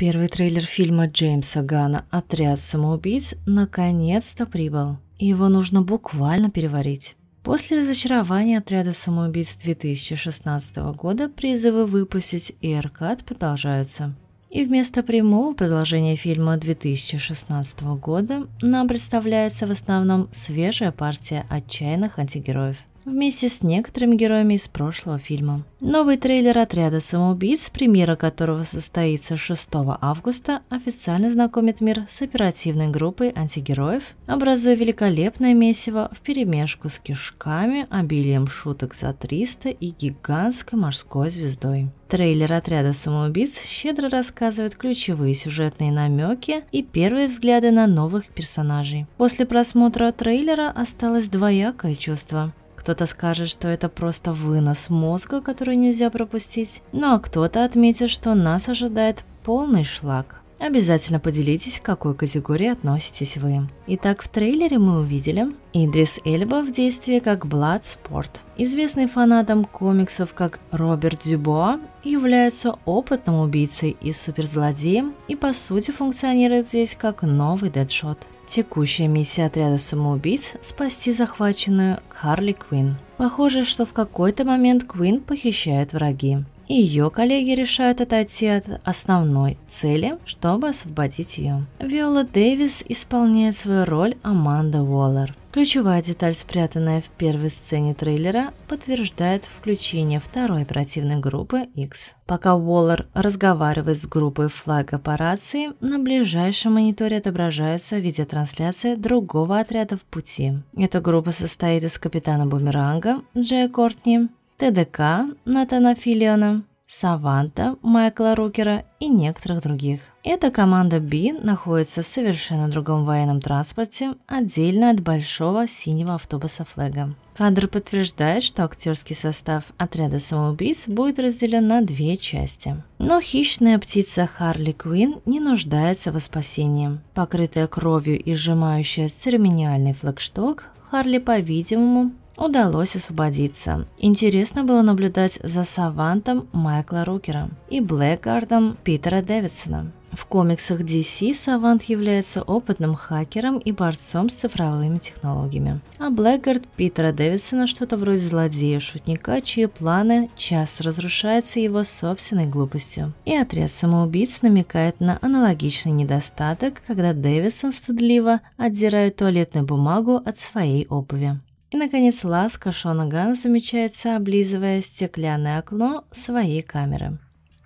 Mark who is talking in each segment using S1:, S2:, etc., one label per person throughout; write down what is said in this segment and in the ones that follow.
S1: Первый трейлер фильма Джеймса Гана «Отряд самоубийц» наконец-то прибыл. Его нужно буквально переварить. После разочарования отряда самоубийц 2016 года призывы выпустить и аркад продолжаются. И вместо прямого продолжения фильма 2016 года нам представляется в основном свежая партия отчаянных антигероев вместе с некоторыми героями из прошлого фильма. Новый трейлер «Отряда самоубийц», премьера которого состоится 6 августа, официально знакомит мир с оперативной группой антигероев, образуя великолепное месиво вперемешку с кишками, обилием шуток за 300 и гигантской морской звездой. Трейлер «Отряда самоубийц» щедро рассказывает ключевые сюжетные намеки и первые взгляды на новых персонажей. После просмотра трейлера осталось двоякое чувство. Кто-то скажет, что это просто вынос мозга, который нельзя пропустить. Ну а кто-то отметит, что нас ожидает полный шлак. Обязательно поделитесь, к какой категории относитесь вы. Итак, в трейлере мы увидели Идрис Эльба в действии как Бладспорт. Известный фанатом комиксов как Роберт Дюбуа является опытным убийцей и суперзлодеем и по сути функционирует здесь как новый Дэдшот. Текущая миссия отряда самоубийц – спасти захваченную Харли Квин. Похоже, что в какой-то момент Квин похищают враги и ее коллеги решают отойти от основной цели, чтобы освободить ее. Виола Дэвис исполняет свою роль Аманда Уоллер. Ключевая деталь, спрятанная в первой сцене трейлера, подтверждает включение второй оперативной группы X. Пока Уоллер разговаривает с группой флаг аппарации, на ближайшем мониторе отображается видеотрансляция другого отряда в пути. Эта группа состоит из капитана Бумеранга Джея Кортни, ТДК Натана Филлиана, Саванта Майкла Рукера и некоторых других. Эта команда B находится в совершенно другом военном транспорте, отдельно от большого синего автобуса Флега. Кадр подтверждает, что актерский состав отряда самоубийц будет разделен на две части. Но хищная птица Харли Квин не нуждается в спасении. Покрытая кровью и сжимающая церемониальный флагшток, Харли, по-видимому, удалось освободиться. Интересно было наблюдать за Савантом Майкла Рукера и Блэкгардом Питера Дэвидсона. В комиксах DC Савант является опытным хакером и борцом с цифровыми технологиями. А Блэкгард Питера Дэвидсона что-то вроде злодея-шутника, чьи планы часто разрушаются его собственной глупостью. И отряд самоубийц намекает на аналогичный недостаток, когда Дэвидсон стыдливо отдирает туалетную бумагу от своей обуви. И, наконец, ласка Шонган замечается, облизывая стеклянное окно своей камеры.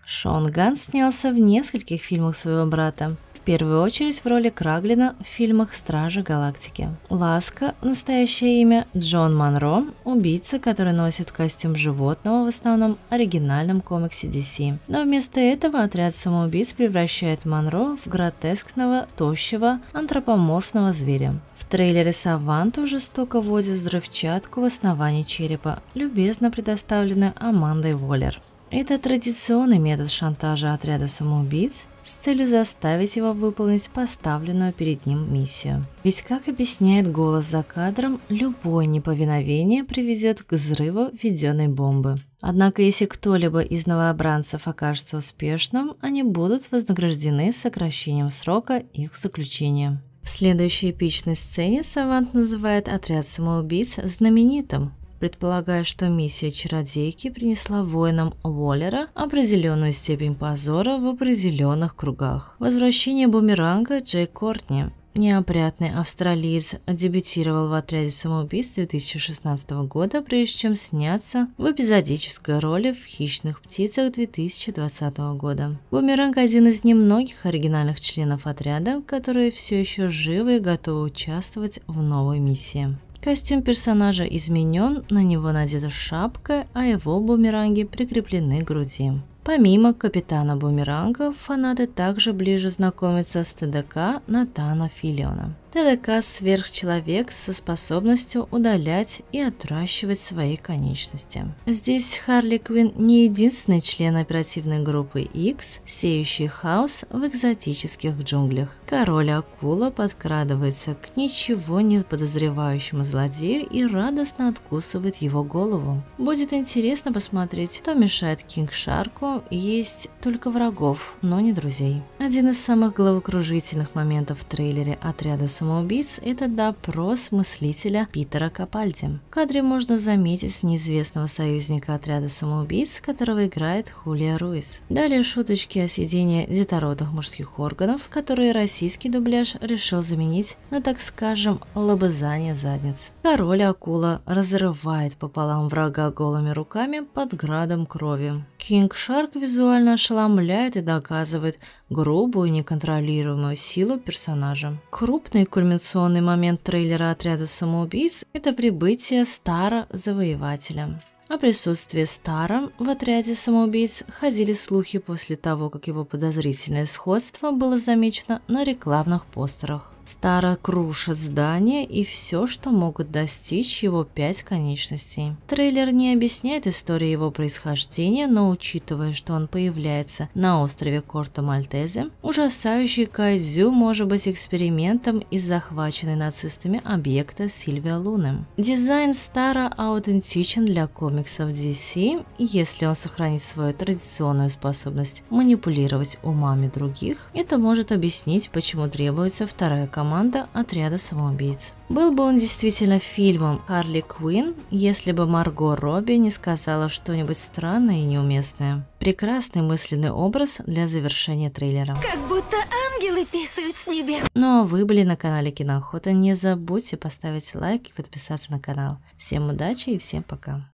S1: Шон Шонган снялся в нескольких фильмах своего брата первую очередь в роли Краглина в фильмах «Стражи галактики». Ласка, настоящее имя Джон Монро, убийца, который носит костюм животного в основном оригинальном комиксе DC. Но вместо этого отряд самоубийц превращает Монро в гротескного, тощего, антропоморфного зверя. В трейлере Саванту жестоко возят взрывчатку в основании черепа, любезно предоставленную Амандой Воллер. Это традиционный метод шантажа отряда самоубийц с целью заставить его выполнить поставленную перед ним миссию. Ведь, как объясняет голос за кадром, любое неповиновение приведет к взрыву введенной бомбы. Однако, если кто-либо из новобранцев окажется успешным, они будут вознаграждены сокращением срока их заключения. В следующей эпичной сцене Савант называет отряд самоубийц знаменитым, предполагая, что миссия чародейки принесла воинам Уоллера определенную степень позора в определенных кругах. Возвращение бумеранга Джей Кортни Неопрятный австралиец дебютировал в отряде самоубийств 2016 года, прежде чем сняться в эпизодической роли в «Хищных птицах» 2020 года. Бумеранг – один из немногих оригинальных членов отряда, которые все еще живы и готовы участвовать в новой миссии. Костюм персонажа изменен, на него надета шапка, а его бумеранги прикреплены к груди. Помимо капитана бумерангов, фанаты также ближе знакомятся с ТДК Натана Филиона. Телекас – сверхчеловек со способностью удалять и отращивать свои конечности. Здесь Харли Квин не единственный член оперативной группы X, сеющий хаос в экзотических джунглях. Король акула подкрадывается к ничего не подозревающему злодею и радостно откусывает его голову. Будет интересно посмотреть, что мешает Кинг Шарку есть только врагов, но не друзей. Один из самых головокружительных моментов в трейлере «Отряда сумасшедших» самоубийц – это допрос мыслителя Питера Капальди. В кадре можно заметить неизвестного союзника отряда самоубийц, которого играет Хулия Руис. Далее шуточки о сидении детородных мужских органов, которые российский дубляж решил заменить на, так скажем, лобызание задниц. Король акула разрывает пополам врага голыми руками под градом крови. Кинг Шарк визуально ошеломляет и доказывает грубую неконтролируемую силу персонажа. Крупный Кульминационный момент трейлера «Отряда самоубийц» — это прибытие Стара Завоевателя. О присутствии Стара в отряде самоубийц ходили слухи после того, как его подозрительное сходство было замечено на рекламных постерах. Стара крушит здание и все, что могут достичь его пять конечностей. Трейлер не объясняет истории его происхождения, но учитывая, что он появляется на острове Корто Мальтезе, ужасающий Кайзю может быть экспериментом из захваченной нацистами объекта Сильвия Луны. Дизайн Стара аутентичен для комиксов DC, если он сохранит свою традиционную способность манипулировать умами других, это может объяснить, почему требуется вторая команда отряда самоубийц. Был бы он действительно фильмом Харли Квин, если бы Марго Робби не сказала что-нибудь странное и неуместное. Прекрасный мысленный образ для завершения трейлера. Как будто ангелы писают с небес. Ну а вы были на канале Киноохота. Не забудьте поставить лайк и подписаться на канал. Всем удачи и всем пока.